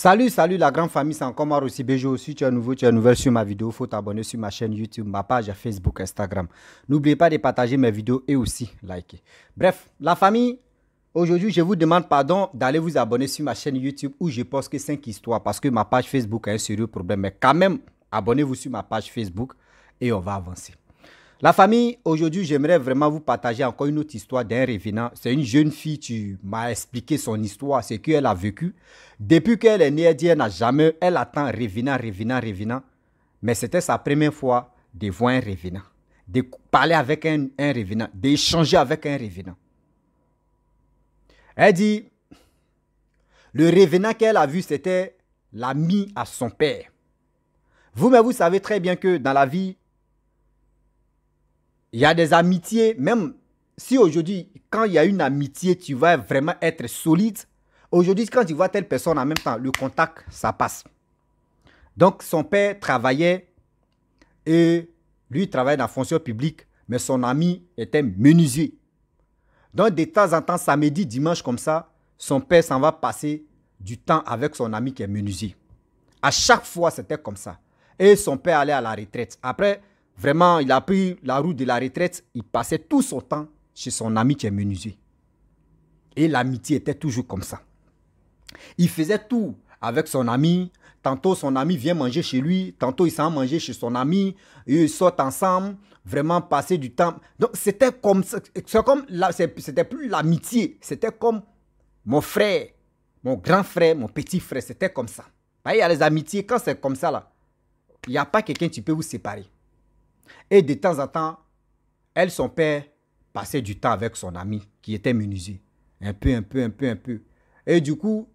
Salut, salut la grande famille, c'est encore moi aussi Bejo. Si tu es nouveau, tu es nouvelle sur ma vidéo, faut t'abonner sur ma chaîne YouTube, ma page Facebook, Instagram. N'oubliez pas de partager mes vidéos et aussi liker. Bref, la famille, aujourd'hui, je vous demande pardon d'aller vous abonner sur ma chaîne YouTube où je poste que 5 histoires parce que ma page Facebook a un sérieux problème. Mais quand même, abonnez-vous sur ma page Facebook et on va avancer. La famille, aujourd'hui, j'aimerais vraiment vous partager encore une autre histoire d'un revenant. C'est une jeune fille, qui m'a expliqué son histoire, ce qu'elle a vécu. Depuis qu'elle est née, elle dit, n'a jamais, elle attend revenant, revenant, revenant. Mais c'était sa première fois de voir un revenant, de parler avec un, un revenant, d'échanger avec un revenant. Elle dit, le revenant qu'elle a vu, c'était l'ami à son père. vous mais vous savez très bien que dans la vie, il y a des amitiés, même si aujourd'hui, quand il y a une amitié, tu vas vraiment être solide. Aujourd'hui, quand tu vois telle personne en même temps, le contact, ça passe. Donc, son père travaillait et lui travaillait dans la fonction publique, mais son ami était menuisier. Donc, de temps en temps, samedi, dimanche, comme ça, son père s'en va passer du temps avec son ami qui est menuisier. À chaque fois, c'était comme ça. Et son père allait à la retraite. Après, Vraiment, il a pris la route de la retraite. Il passait tout son temps chez son ami qui est menuisier. Et l'amitié était toujours comme ça. Il faisait tout avec son ami. Tantôt, son ami vient manger chez lui. Tantôt, il s'en manger chez son ami. ils sortent ensemble. Vraiment passer du temps. Donc, c'était comme... C'est comme... C'était plus l'amitié. C'était comme mon frère, mon grand frère, mon petit frère. C'était comme ça. Il y a les amitiés. Quand c'est comme ça, là, il n'y a pas quelqu'un qui peut vous séparer. Et de temps en temps, elle, son père, passait du temps avec son ami qui était menuisier. Un peu, un peu, un peu, un peu. Et du coup,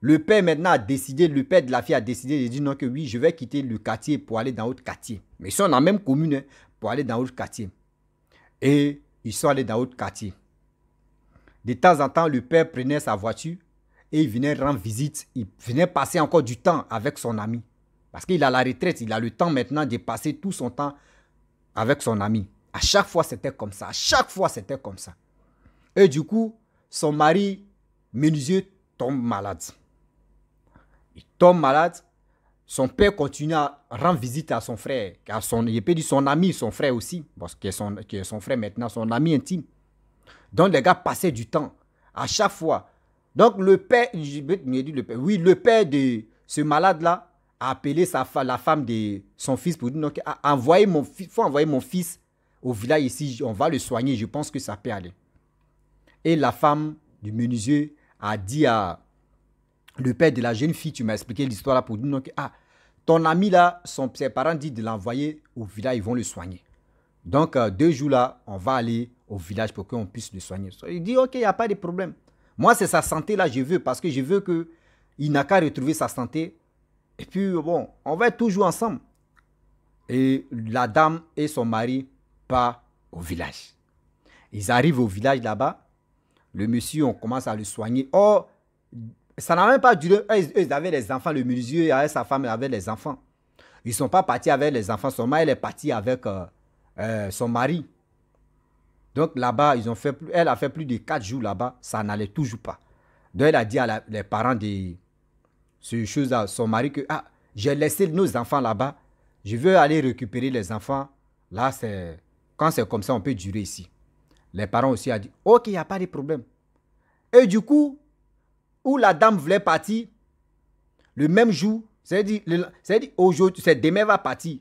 le père maintenant a décidé, le père de la fille a décidé de dire non que oui, je vais quitter le quartier pour aller dans autre quartier. Mais ils sont dans la même commune hein, pour aller dans autre quartier. Et ils sont allés dans autre quartier. De temps en temps, le père prenait sa voiture et il venait rendre visite. Il venait passer encore du temps avec son ami. Parce qu'il a la retraite, il a le temps maintenant de passer tout son temps avec son ami. À chaque fois, c'était comme ça. À chaque fois, c'était comme ça. Et du coup, son mari menuisier tombe malade. Il tombe malade. Son père continue à rendre visite à son frère, à son, il peut dire son ami, son frère aussi, parce que son, que son frère maintenant, son ami intime. Donc les gars passaient du temps à chaque fois. Donc le père, je le père, oui, le père de ce malade-là a appelé sa la femme de son fils pour dire, donc, mon fils, faut envoyer mon fils au village ici, on va le soigner, je pense que ça peut aller. Et la femme du menuisier a dit à le père de la jeune fille, tu m'as expliqué l'histoire là pour dire, donc, ah, ton ami là, son, ses parents disent de l'envoyer au village, ils vont le soigner. Donc, euh, deux jours là, on va aller au village pour qu'on puisse le soigner. Il dit, ok, il n'y a pas de problème. Moi, c'est sa santé là, je veux, parce que je veux que il n'a qu'à retrouver sa santé et puis, bon, on va toujours ensemble. Et la dame et son mari partent au village. Ils arrivent au village là-bas. Le monsieur, on commence à le soigner. Oh, ça n'a même pas duré. ils avaient les enfants. Le monsieur et sa femme avait les enfants. Ils ne sont pas partis avec les enfants. Son mari, elle est parti avec euh, euh, son mari. Donc là-bas, ils ont fait, elle a fait plus de quatre jours là-bas. Ça n'allait toujours pas. Donc elle a dit à les parents des ces chose à son mari que ah, j'ai laissé nos enfants là-bas, je veux aller récupérer les enfants. Là, c'est quand c'est comme ça, on peut durer ici. Les parents aussi ont dit OK, il n'y a pas de problème. Et du coup, où la dame voulait partir, le même jour, c'est-à-dire, aujourd'hui, c'est demain va partir.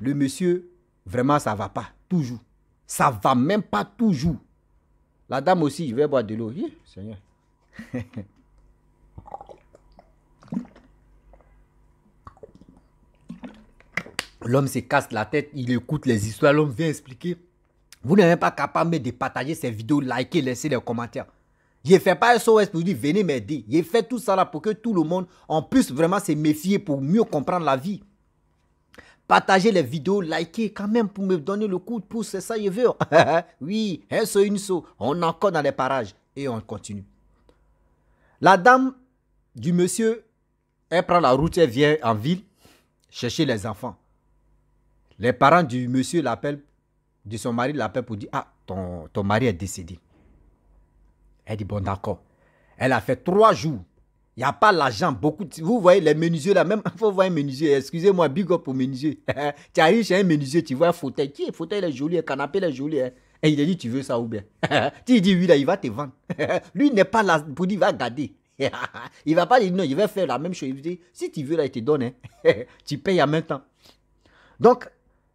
Le monsieur, vraiment, ça ne va pas, toujours. Ça ne va même pas toujours. La dame aussi, je vais boire de l'eau. Seigneur. L'homme se casse la tête, il écoute les histoires, l'homme vient expliquer. Vous n'êtes pas capable de partager ces vidéos, liker, laisser des commentaires. Je fais pas SOS pour dire venez m'aider. Je fais tout ça là pour que tout le monde en puisse vraiment se méfier pour mieux comprendre la vie. Partagez les vidéos, likez quand même pour me donner le coup de pouce, c'est ça je veux. oui, un saut, une saut. On est encore dans les parages et on continue. La dame du monsieur, elle prend la route, elle vient en ville chercher les enfants. Les parents du monsieur l'appellent, de son mari l'appellent pour dire, ah, ton, ton mari est décédé. Elle dit, bon, d'accord. Elle a fait trois jours. Il n'y a pas l'argent. Beaucoup Vous voyez les menuisiers là, même il faut voir un menuisier. Excusez-moi, big up pour menuisier. tu arrives chez un menuisier, tu vois un fauteuil. Qui est fauteuil, il est joli, le canapé, est joli. Hein. Et il a dit, tu veux ça ou bien Tu dis, oui, là, il va te vendre. Lui, n'est pas là pour dire, il va garder. il ne va pas dire, non, il va faire la même chose. Il dit, si tu veux, là, il te donne. Hein. tu payes en même temps. Donc,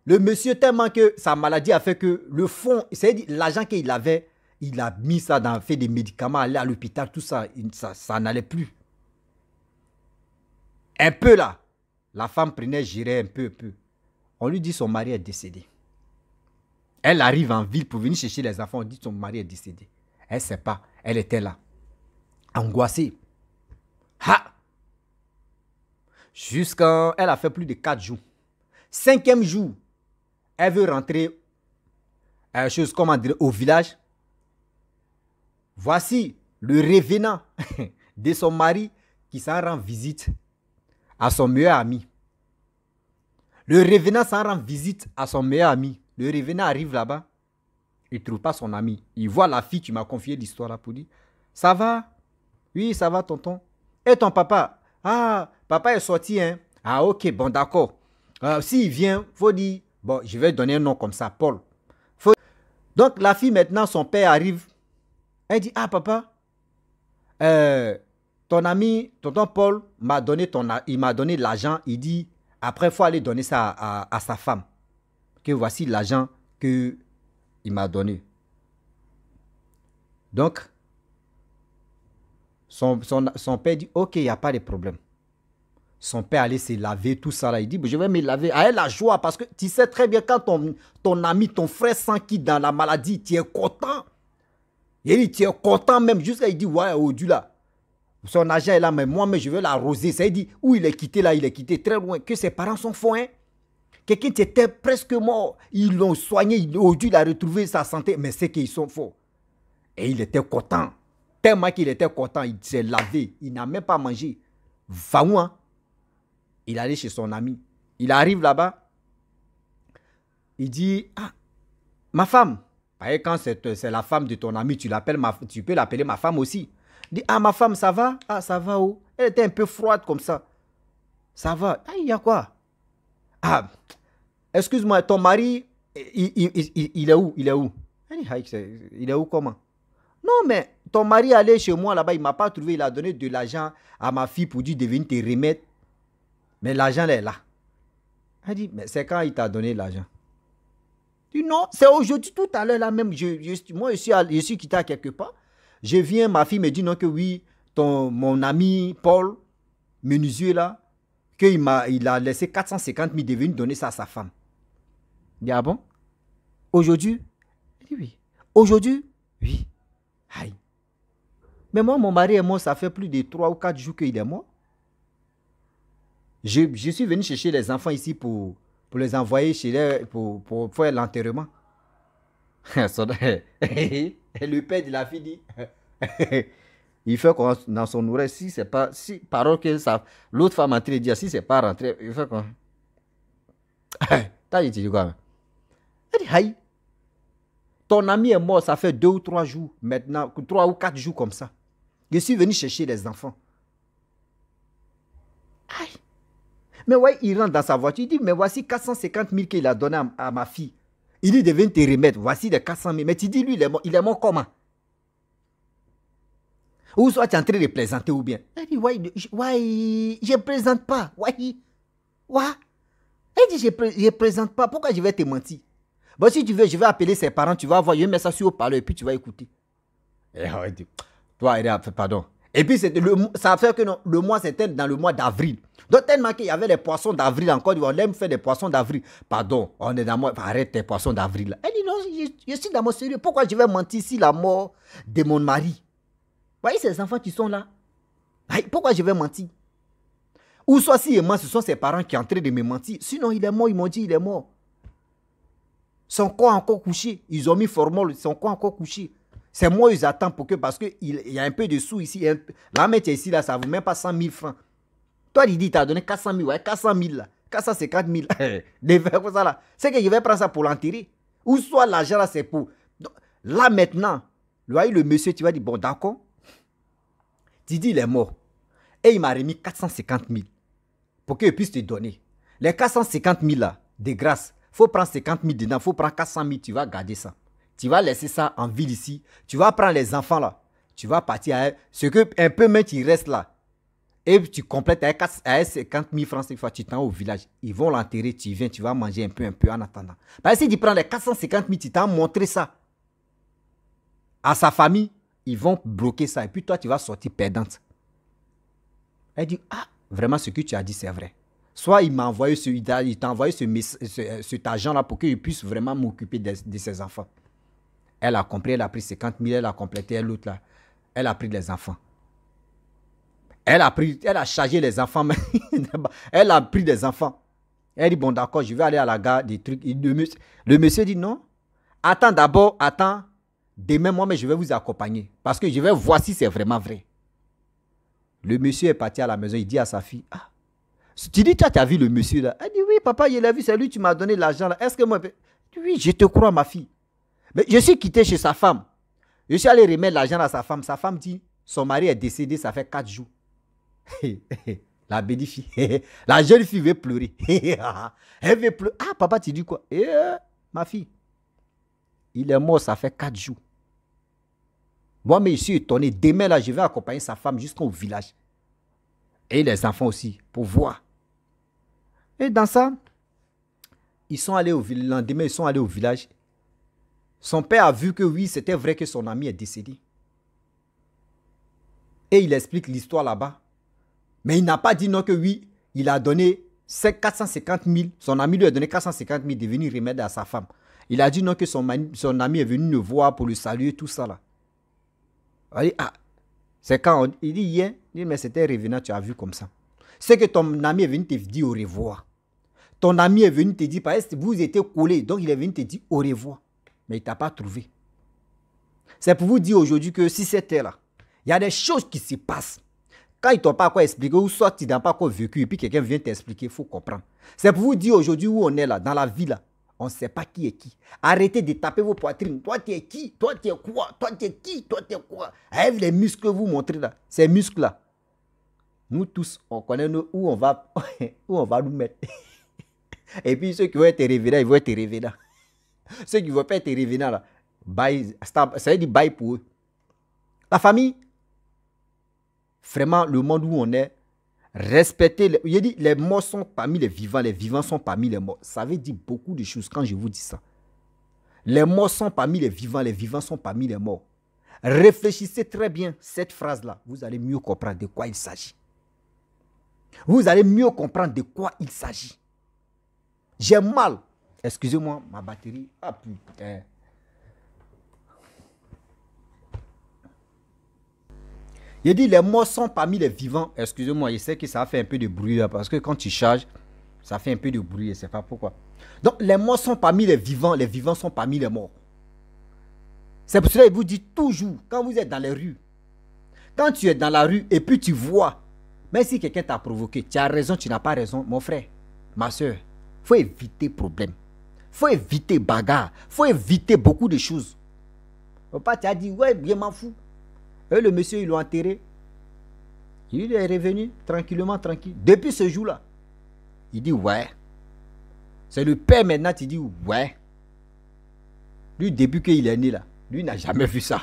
le monsieur, tellement que sa maladie a fait que le fond, c'est-à-dire l'argent qu'il avait, il a mis ça dans, fait des médicaments, allé à l'hôpital, tout ça, ça, n'allait plus. Un peu là, la femme prenait, j'irais un peu, un peu. On lui dit son mari est décédé. Elle arrive en ville pour venir chercher les enfants, on dit son mari est décédé. Elle ne sait pas, elle était là, angoissée. Ha! Jusqu'à, elle a fait plus de quatre jours. Cinquième jour, elle veut rentrer, euh, comment au village. Voici le revenant de son mari qui s'en rend visite à son meilleur ami. Le revenant s'en rend visite à son meilleur ami. Le revenant arrive là-bas. Il ne trouve pas son ami. Il voit la fille, qui m'a confié l'histoire là pour dire Ça va Oui, ça va, tonton. Et ton papa Ah, papa est sorti, hein Ah, ok, bon, d'accord. Euh, s'il vient, faut dire Bon, je vais donner un nom comme ça, Paul. Donc la fille maintenant, son père arrive. Elle dit, ah papa, euh, ton ami, tonton Paul, m'a donné ton, il m'a donné l'argent. Il dit, après, il faut aller donner ça à, sa femme. Que voici l'argent qu'il m'a donné. Donc, son, son père dit, ok, il n'y a pas de problème. Son père allait se laver, tout ça là. Il dit, je vais me laver. Ah, elle la joie parce que tu sais très bien quand ton, ton ami, ton frère sent dans la maladie, tu es content. il dit, tu es content même jusqu'à il dit, ouais, au là. Son agent est là, mais moi, mais je veux l'arroser. Ça, il dit, où il est quitté là, il est quitté très loin, que ses parents sont fous, hein. Quelqu'un était presque mort, ils l'ont soigné, ils ont dû la sa santé, mais c'est qu'ils sont faux. Et il était content. Tellement qu'il était content, il s'est lavé, il n'a même pas mangé. Va où, hein? Il allait chez son ami. Il arrive là-bas. Il dit Ah, ma femme. quand euh, c'est la femme de ton ami, tu, l'appelles tu peux l'appeler ma femme aussi. Il dit Ah, ma femme, ça va Ah, ça va où oh. Elle était un peu froide comme ça. Ça va. Ah, il y a quoi Ah, excuse-moi, ton mari, il, est où Il est où ah, Il est où comment Non, mais ton mari allait chez moi là-bas, il ne m'a pas trouvé, il a donné de l'argent à ma fille pour lui devenir te remettre. Mais l'argent est là. Elle dit, mais c'est quand il t'a donné l'argent dis, non, c'est aujourd'hui, tout à l'heure là même, moi je suis, je suis quitté à quelque part. Je viens, ma fille me dit non que oui, mon ami Paul, menuisier là, qu'il m'a, il a laissé 450 000 devenus donner ça à sa femme. Il dit ah bon Aujourd'hui Il dit oui. Aujourd'hui Oui. Aïe. Mais moi, mon mari est mort, ça fait plus de 3 ou 4 jours qu'il est mort. Je, suis venu chercher les enfants ici pour, pour les envoyer chez eux, pour, pour faire l'enterrement. le père de la fille dit, il fait qu'on, dans son oreille, si c'est pas, si, parole que l'autre femme a dit, si c'est pas rentré, il fait quoi T'as dit quoi? Hein? Elle dit, ton ami est mort, ça fait deux ou trois jours maintenant, trois ou quatre jours comme ça. Je suis venu chercher les enfants. Aïe. Mais ouais, il rentre dans sa voiture, il dit, mais voici 450 000 qu'il a donné à, ma fille. Il dit, devenu te remettre, voici les 400 000. Mais tu dis, lui, il est mort, comment Ou soit tu es en train de plaisanter ou bien. Elle dit, ouais, je ne présente pas. Ouais, ouais. Elle dit, je ne présente pas, pourquoi je vais te mentir Bon, si tu veux, je vais appeler ses parents, tu vas vais mettre message sur le parleur et puis tu vas écouter. Et eh, il dit, toi, il a, pardon, et puis, le, ça a fait que non, le mois, c'était dans le mois d'avril. Donc, tellement qu'il y avait les poissons d'avril encore. On aime faire des poissons d'avril. Pardon, on est dans moi. Arrête tes poissons d'avril. Elle dit non, je, suis dans mon sérieux. Pourquoi je vais mentir si la mort de mon mari Voyez ces enfants qui sont là. Pourquoi je vais mentir Ou soit si et moi, ce sont ses parents qui sont en train de me mentir. Sinon, il est mort. Ils m'ont dit il est mort. Son corps encore couché. Ils ont mis formol. Son corps encore couché. C'est moi, ils attendent pour que, parce qu'il y a un peu de sous ici. Un, la mettre ici, là, ça ne vaut même pas 100 000 francs. Toi, il tu as donné 400 000, ouais, 400 000 là. 450 000. Eh, ça là. C'est que je vais prendre ça pour l'enterrer. Ou soit l'argent là, c'est pour. là maintenant, le, le monsieur, tu vas dire, bon, d'accord. Tu dis, il est mort. Et il m'a remis 450 000 pour qu'il puisse te donner. Les 450 000 là, de grâce, faut prendre 50 000 dedans, Il faut prendre 400 000, tu vas garder ça. Tu vas laisser ça en ville ici. Tu vas prendre les enfants là. Tu vas partir à ce que un peu même tu restes là. Et tu complètes avec 50 000 francs cette tu t'en au village. Ils vont l'enterrer, tu viens, tu vas manger un peu, un peu en attendant. Parce que si tu prends les 450 000, tu t'en montré ça à sa famille, ils vont bloquer ça. Et puis toi, tu vas sortir perdante. Elle dit, ah, vraiment, ce que tu as dit, c'est vrai. Soit il m'a envoyé ce, il t'a envoyé euh, cet argent-là pour qu'il puisse vraiment m'occuper de ses enfants. Elle a compris, elle a pris 50 000, elle a complété, l'autre là, elle a pris les enfants. Elle a, pris, elle a chargé les enfants, elle a pris des enfants. Elle dit, bon d'accord, je vais aller à la gare des trucs. Le, monsieur dit, non, attends d'abord, attends, demain moi, mais je vais vous accompagner. Parce que je vais voir si c'est vraiment vrai. Le monsieur est parti à la maison, il dit à sa fille, ah, tu dis, toi, tu as vu le monsieur là Elle dit, oui, papa, il a vu, c'est lui, tu m'as donné l'argent là. Est-ce que moi... Ben, oui, je te crois, ma fille. Mais je suis quitté chez sa femme. Je suis allé remettre l'argent à sa femme. Sa femme dit, son mari est décédé, ça fait quatre jours. la fille... la jeune fille veut pleurer. Elle veut pleurer. Ah, papa, tu dis quoi eh, Ma fille, il est mort, ça fait quatre jours. Moi, je suis étonné. Demain, là, je vais accompagner sa femme jusqu'au village. Et les enfants aussi, pour voir. Et dans ça, ils sont allés au village. Le lendemain, ils sont allés au village. Son père a vu que oui, c'était vrai que son ami est décédé. Et il explique l'histoire là-bas. Mais il n'a pas dit non que oui, il a donné 450 000. Son ami lui a donné 450 000 venir remettre à sa femme. Il a dit non que son, ami est venu le voir pour le saluer, tout ça là. Ah, c'est quand il dit hier, mais c'était revenant, tu as vu comme ça. C'est que ton ami est venu te dire au revoir. Ton ami est venu te dire, parce que vous étiez collés, donc il est venu te dire au revoir mais il ne t'a pas trouvé. C'est pour vous dire aujourd'hui que si c'était là, il y a des choses qui se passent. Quand ils ne t'ont pas quoi expliquer, ou soit tu n'as pas quoi vécu, et puis quelqu'un vient t'expliquer, il faut comprendre. C'est pour vous dire aujourd'hui où on est là, dans la vie là, on ne sait pas qui est qui. Arrêtez de taper vos poitrines. Toi, tu es qui Toi, tu es quoi Toi, tu es qui Toi, tu es quoi Rêve les muscles que vous montrez là, ces muscles là, nous tous, on connaît où, on va, où on va nous mettre. Et puis ceux qui vont être révélés, ils vont être là. Ceux qui ne veulent pas être revenants, là, ça veut dire bye pour eux. La famille, vraiment, le monde où on est, respecter. il dit, les morts sont parmi les vivants, les vivants sont parmi les morts. Ça veut dire beaucoup de choses quand je vous dis ça. Les morts sont parmi les vivants, les vivants sont parmi les morts. Réfléchissez très bien cette phrase-là. Vous allez mieux comprendre de quoi il s'agit. Vous allez mieux comprendre de quoi il s'agit. J'ai mal Excusez-moi, ma batterie. Ah putain. Il dit les morts sont parmi les vivants. Excusez-moi, je sais que ça fait un peu de bruit là, parce que quand tu charges, ça fait un peu de bruit, je ne sais pas pourquoi. Donc les morts sont parmi les vivants, les vivants sont parmi les morts. C'est pour cela qu'il vous dit toujours, quand vous êtes dans les rues, quand tu es dans la rue et puis tu vois, même si quelqu'un t'a provoqué, tu as raison, tu n'as pas raison, mon frère, ma soeur, il faut éviter problème faut éviter bagarre, faut éviter beaucoup de choses. Papa, tu as dit, ouais, bien m'en fous. le monsieur, il l'a enterré. Il est revenu tranquillement, tranquille. Depuis ce jour-là, il dit, ouais. C'est le père maintenant qui dit, ouais. Lui, depuis qu'il est né là, lui n'a jamais vu ça.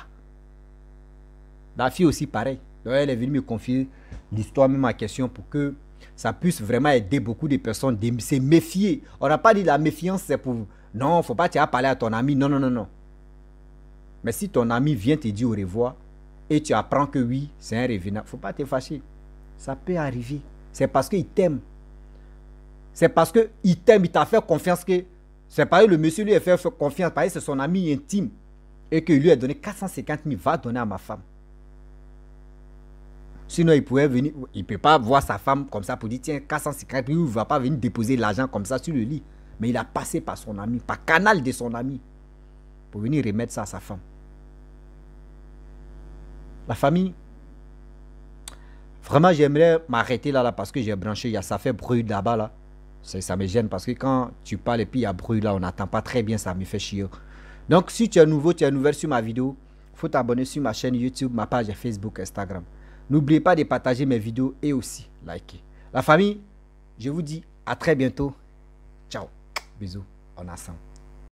La fille aussi, pareil. elle est venue me confier l'histoire, même ma question, pour que ça puisse vraiment aider beaucoup de personnes de se méfier. On n'a pas dit la méfiance, c'est pour... Non, faut pas vas parler à ton ami. Non, non, non, non. Mais si ton ami vient te dire au revoir et tu apprends que oui, c'est un revenant, faut pas te fâcher. Ça peut arriver. C'est parce qu'il t'aime. C'est parce qu'il t'aime, il t'a fait confiance que... C'est pareil, le monsieur lui a fait confiance, pareil, c'est son ami intime. Et qu'il lui a donné 450 000, va donner à ma femme. Sinon, il pourrait venir, il peut pas voir sa femme comme ça pour dire tiens, 400 il va pas venir déposer l'argent comme ça sur le lit. Mais il a passé par son ami, par canal de son ami, pour venir remettre ça à sa femme. La famille, vraiment, j'aimerais m'arrêter là, là, parce que j'ai branché, il y a ça fait bruit là-bas, là. Ça, ça me gêne parce que quand tu parles et puis il y a bruit là, on n'attend pas très bien, ça me fait chier. Donc, si tu es nouveau, tu es nouvelle sur ma vidéo, faut t'abonner sur ma chaîne YouTube, ma page Facebook, Instagram. N'oubliez pas de partager mes vidéos et aussi liker. La famille, je vous dis à très bientôt. Ciao. Bisous. On ensemble.